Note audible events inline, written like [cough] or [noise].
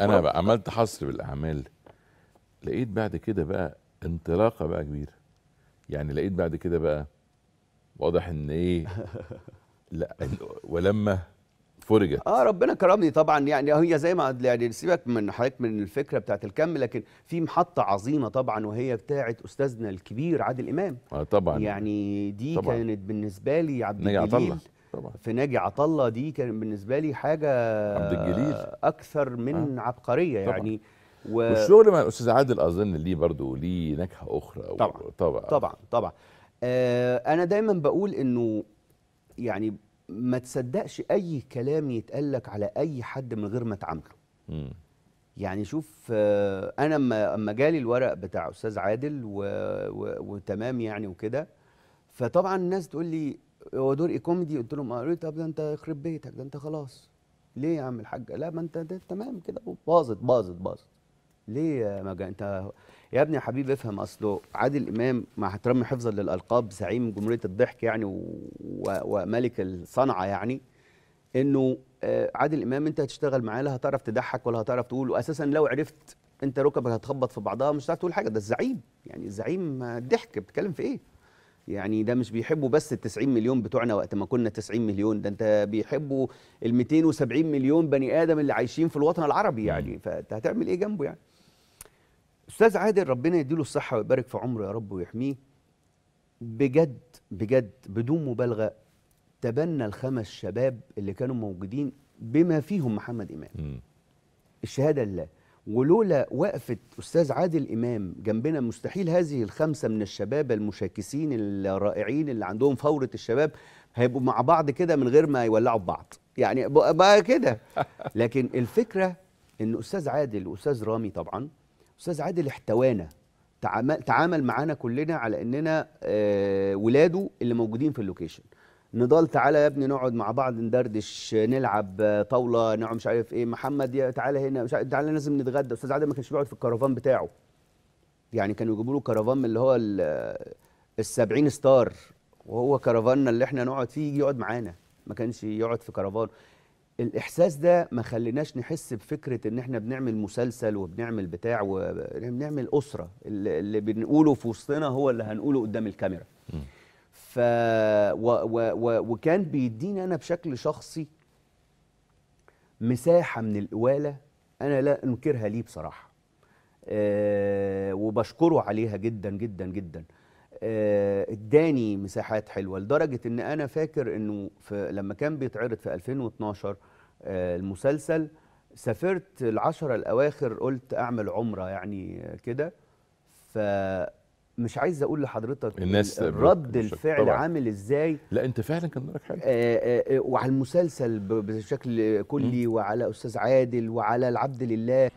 انا بقى عملت حصر بالاعمال لقيت بعد كده بقى انطلاقه بقى كبيره يعني لقيت بعد كده بقى واضح ان ايه [laughs] لا ولما فرجت اه ربنا كرمني طبعا يعني هي زي ما يعني سيبك من حضرتك من الفكره بتاعت الكم لكن في محطه عظيمه طبعا وهي بتاعه استاذنا الكبير عادل امام اه طبعا يعني دي طبعا. كانت بالنسبه لي عبد الجليل طبعا في ناجي عطله دي كان بالنسبه لي حاجه عبد الجليل اكثر من آه. عبقريه طبعا. يعني و... والشغل مع الاستاذ عادل اظن ليه برضه ليه نكهه اخرى و... طبعا طبعا طبعا طبعا آه انا دايما بقول انه يعني ما تصدقش اي كلام يتقال لك على اي حد من غير ما تعامله يعني شوف آه انا اما جالي الورق بتاع استاذ عادل و... و... وتمام يعني وكده فطبعا الناس تقول لي هو دور إيه كوميدي قلت لهم قالوا لي طب ده انت يخرب بيتك ده انت خلاص ليه يا عم الحاج لا ما انت ده تمام كده باظت باظت باظت ليه يا مجا انت يا ابني يا حبيبي افهم اصله عادل امام مع احترامي حفظا للالقاب زعيم جمهوريه الضحك يعني وملك الصنعه يعني انه آه، عادل امام انت هتشتغل معاه لا هتعرف تضحك ولا هتعرف تقول واساسا لو عرفت انت ركبك هتخبط في بعضها مش هتعرف تقول حاجه ده الزعيم يعني الزعيم آه، الضحك بتتكلم في ايه يعني ده مش بيحبوا بس ال 90 مليون بتوعنا وقت ما كنا 90 مليون ده انت بيحبوا ال 270 مليون بني ادم اللي عايشين في الوطن العربي يعني فانت هتعمل ايه جنبه يعني استاذ عادل ربنا يديله الصحه ويبارك في عمره يا رب ويحميه بجد بجد بدون مبالغه تبنى الخمس شباب اللي كانوا موجودين بما فيهم محمد امام الشهاده لله ولولا وقفة أستاذ عادل إمام جنبنا مستحيل هذه الخمسة من الشباب المشاكسين الرائعين اللي عندهم فورة الشباب هيبقوا مع بعض كده من غير ما يولعوا بعض يعني بقى كده [laughs] لكن الفكرة إن أستاذ عادل وأستاذ رامي طبعا أستاذ عادل احتوانا تعامل, معانا كلنا على إننا آه، ولاده اللي موجودين في اللوكيشن نضال تعالى يا ابني نقعد مع بعض ندردش نلعب طاوله نقعد مش عارف ايه محمد يا تعالى هنا مش عارف تعالى لازم نتغدى استاذ عادل ما كانش بيقعد في الكرفان بتاعه يعني كانوا يجيبوا له كرفان من اللي هو ال 70 ستار وهو كرفاننا اللي احنا نقعد فيه يجي يقعد معانا ما كانش يقعد في كرفان الاحساس ده ما خليناش نحس بفكره ان احنا بنعمل مسلسل وبنعمل بتاع وبنعمل اسره اللي بنقوله في وسطنا هو اللي هنقوله قدام الكاميرا ف و... و... و... وكان بيديني انا بشكل شخصي مساحه من القواله انا لا انكرها ليه بصراحه أه وبشكره عليها جدا جدا جدا أه اداني مساحات حلوه لدرجه ان انا فاكر انه في لما كان بيتعرض في 2012 أه المسلسل سافرت العشرة الاواخر قلت اعمل عمره يعني كده ف مش عايز اقول لحضرتك الناس رد الفعل طبعا. عامل ازاي لا انت فعلا كان دورك حلو آه، آه، آه، وعلى المسلسل بشكل كلي مم. وعلى استاذ عادل وعلى العبد لله